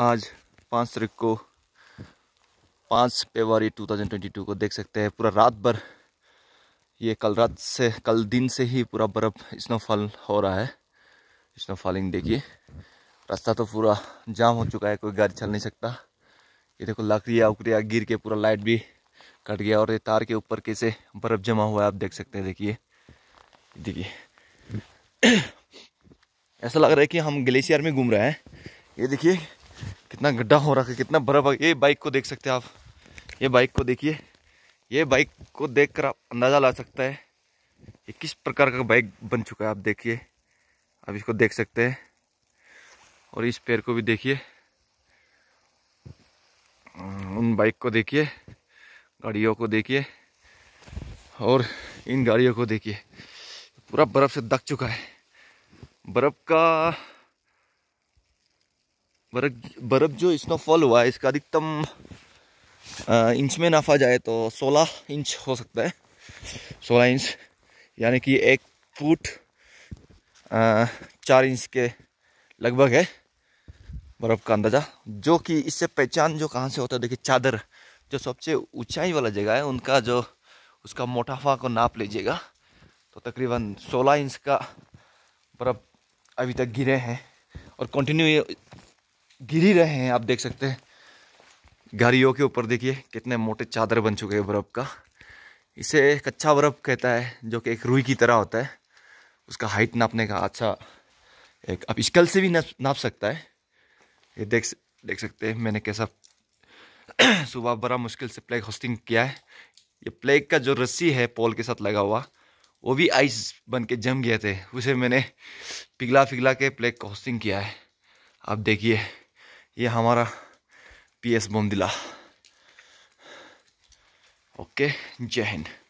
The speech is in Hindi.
आज पाँच तारीख को पाँच फेबरी 2022 को देख सकते हैं पूरा रात भर ये कल रात से कल दिन से ही पूरा बर्फ़ स्नोफॉल हो रहा है स्नोफॉलिंग देखिए रास्ता तो पूरा जाम हो चुका है कोई गाड़ी चल नहीं सकता ये देखो लकड़िया उकड़िया गिर के पूरा लाइट भी कट गया और ये तार के ऊपर कैसे बर्फ़ जमा हुआ है आप देख सकते हैं देखिए देखिए ऐसा लग रहा है कि हम ग्लेशियर में घूम रहे हैं ये देखिए कितना गड्ढा हो रहा है कितना बर्फ ये बाइक को देख सकते हैं आप ये बाइक को देखिए ये बाइक को देख कर आप अंदाज़ा ला सकता है ये किस प्रकार का बाइक बन चुका है आप देखिए आप इसको देख सकते हैं और इस पेड़ को भी देखिए उन बाइक को देखिए गाड़ियों को देखिए और इन गाड़ियों को देखिए पूरा बर्फ़ से दक चुका है बर्फ़ का बर्फ बर्फ़ जो स्नोफॉल हुआ है इसका अधिकतम इंच में नाफा जाए तो 16 इंच हो सकता है 16 इंच यानी कि एक फुट चार इंच के लगभग है बर्फ़ का अंदाज़ा जो कि इससे पहचान जो कहाँ से होता है देखिए चादर जो सबसे ऊंचाई वाला जगह है उनका जो उसका मोटाफा को नाप लीजिएगा तो तकरीबन 16 इंच का बर्फ़ अभी तक गिरे हैं और कंटिन्यू गिर ही रहे हैं आप देख सकते हैं गाड़ियों के ऊपर देखिए कितने मोटे चादर बन चुके हैं बर्फ़ का इसे कच्चा बर्फ़ कहता है जो कि एक रुई की तरह होता है उसका हाइट नापने का अच्छा एक अब स्कल से भी नाप सकता है ये देख देख सकते हैं मैंने कैसा सुबह बड़ा मुश्किल से प्लेग होस्टिंग किया है ये प्लेग का जो रस्सी है पोल के साथ लगा हुआ वो भी आइस बन के जम गए थे उसे मैंने पिघला पिघला के प्लेग का होस्टिंग किया है आप देखिए ये हमारा पीएस बोमदिला ओके जय हिंद